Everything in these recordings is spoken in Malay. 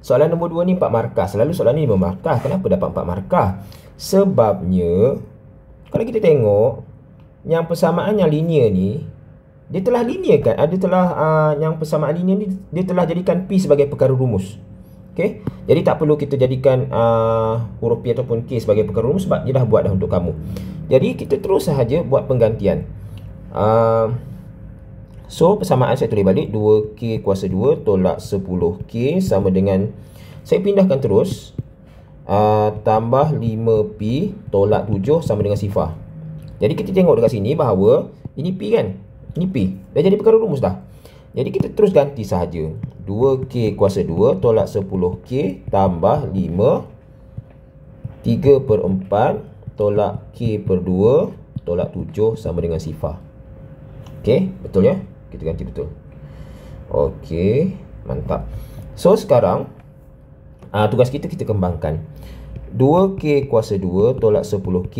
Soalan nombor 2 ni 4 markah. Selalu soalan ni 5 markah. Kenapa dapat 4 markah? Sebabnya, kalau kita tengok, yang persamaan yang linear ni, dia telah linear kan? Dia telah, uh, yang persamaan linear ni, dia telah jadikan P sebagai perkara rumus. Okay? Jadi tak perlu kita jadikan uh, huruf P ataupun K sebagai perkara rumus sebab dia dah buat dah untuk kamu. Jadi kita terus sahaja buat penggantian. Uh, So persamaan saya tulis balik 2K kuasa 2 tolak 10K sama dengan Saya pindahkan terus uh, Tambah 5P tolak 7 sama dengan sifar Jadi kita tengok dekat sini bahawa Ini P kan? Ini P Dah jadi perkara rumus dah Jadi kita terus ganti sahaja 2K kuasa 2 tolak 10K tambah 5 3 per 4 tolak K per 2 tolak 7 sama dengan sifar Okay, betul ya? Kita ganti betul Okey, mantap So sekarang uh, Tugas kita kita kembangkan 2K kuasa 2 tolak 10K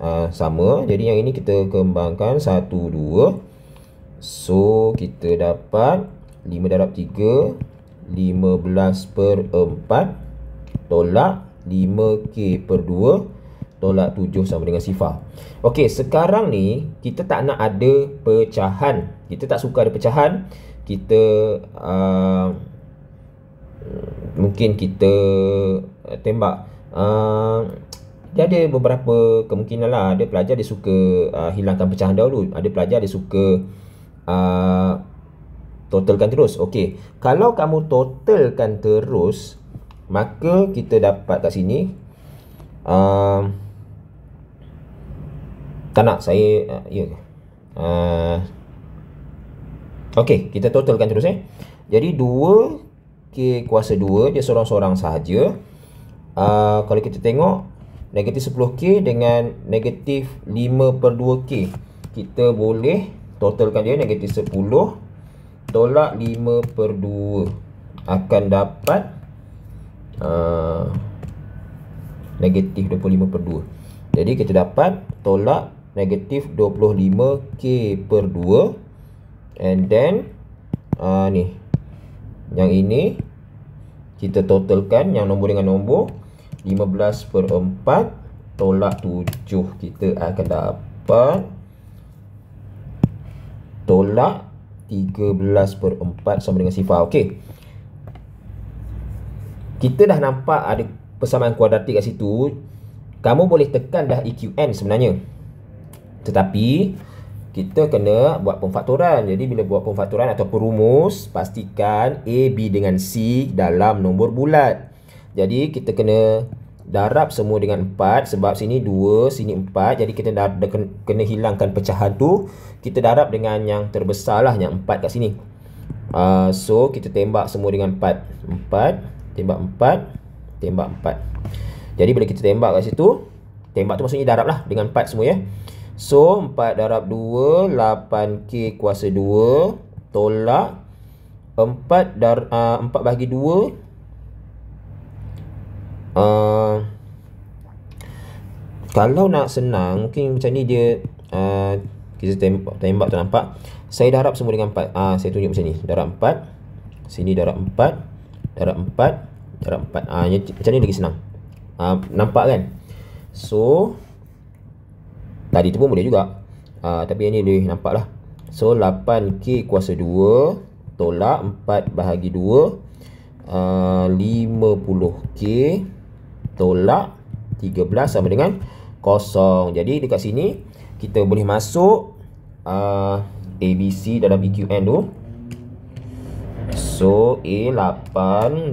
uh, ah, Sama Jadi yang ini kita kembangkan 1, 2 So kita dapat 5 darab 3 15 per 4 Tolak 5K per 2 tolak tujuh sama dengan sifar. Okey, sekarang ni kita tak nak ada pecahan. Kita tak suka ada pecahan. Kita uh, mungkin kita uh, tembak. Uh, dia ada beberapa kemungkinan lah. Ada pelajar dia suka uh, hilangkan pecahan dahulu. Ada pelajar dia suka uh, totalkan terus. Okey, kalau kamu totalkan terus, maka kita dapat kat sini. Uh, tak nak saya uh, ya. Uh, Okey, kita totalkan terus eh. Jadi 2 k kuasa 2 dia seorang-seorang sahaja. Uh, kalau kita tengok negatif 10k dengan negatif 5/2k, kita boleh totalkan dia negatif 10 tolak 5/2 akan dapat uh, negatif 25/2. Jadi kita dapat tolak negatif 25k per 2 and then uh, ni yang ini kita totalkan yang nombor dengan nombor 15 per 4 tolak 7 kita akan dapat tolak 13 per 4 sama dengan sifar Okey, kita dah nampak ada persamaan kuadratik kat situ kamu boleh tekan dah EQN sebenarnya tetapi kita kena buat pemfaktoran. Jadi bila buat pemfaktoran atau perumus, pastikan A, B dengan C dalam nombor bulat. Jadi kita kena darab semua dengan 4 sebab sini 2, sini 4. Jadi kita dah kena hilangkan pecahan tu. Kita darab dengan yang terbesar lah, yang 4 kat sini. Uh, so kita tembak semua dengan 4. 4, tembak 4, tembak 4. Jadi bila kita tembak kat situ, tembak tu maksudnya darab lah dengan 4 semua ya. So 4 darab 2 8K kuasa 2 Tolak 4, dar, uh, 4 bahagi 2 uh, Kalau nak senang Mungkin macam ni dia uh, Kita tembak, tembak tu nampak Saya darab semua dengan 4 uh, ah, Saya tunjuk macam ni Darab 4 Sini darab 4 Darab 4 Darab 4 uh, ah, Macam ni lagi senang uh, Nampak kan So So Tadi tu pun boleh juga. Uh, tapi yang ni lebih nampak lah. So, 8K kuasa 2 tolak 4 bahagi 2 uh, 50K tolak 13 sama dengan kosong. Jadi, dekat sini kita boleh masuk uh, ah, ABC dalam EQN tu. So, A8,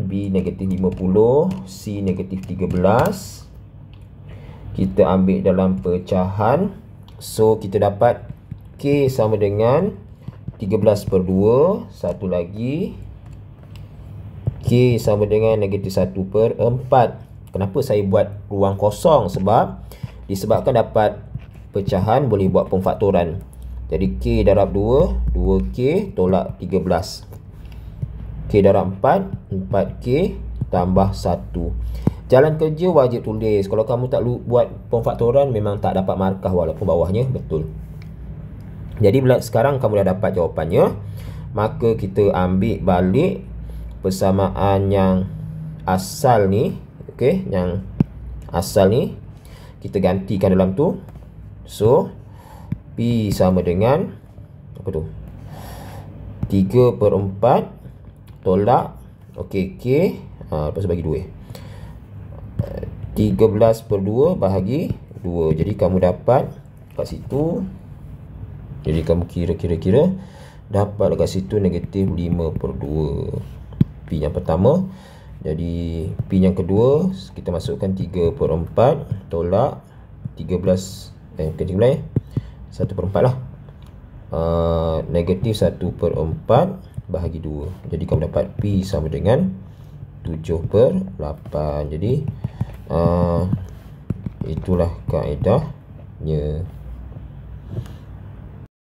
B negatif 50, C negatif 13, kita ambil dalam pecahan so kita dapat K sama dengan 13 per 2 satu lagi K sama dengan negatif 1 per 4 kenapa saya buat ruang kosong sebab disebabkan dapat pecahan boleh buat pemfaktoran jadi K darab 2 2K tolak 13 K darab 4 4K tambah 1 Jalan kerja wajib tulis. Kalau kamu tak buat pemfaktoran memang tak dapat markah walaupun bawahnya betul. Jadi bila sekarang kamu dah dapat jawapannya, maka kita ambil balik persamaan yang asal ni, okey, yang asal ni kita gantikan dalam tu. So P sama dengan apa tu? 3/4 tolak okey K, ah lepas bagi 2. 13 per 2 bahagi 2 Jadi kamu dapat kat situ Jadi kamu kira-kira-kira Dapat kat situ negatif 5 per 2 P yang pertama Jadi P yang kedua Kita masukkan 3 per 4 Tolak 13 Eh bukan 13 eh 1 per 4 lah uh, Negatif 1 per 4 Bahagi 2 Jadi kamu dapat P sama dengan 7 per 8 Jadi Jadi uh, itulah kaedahnya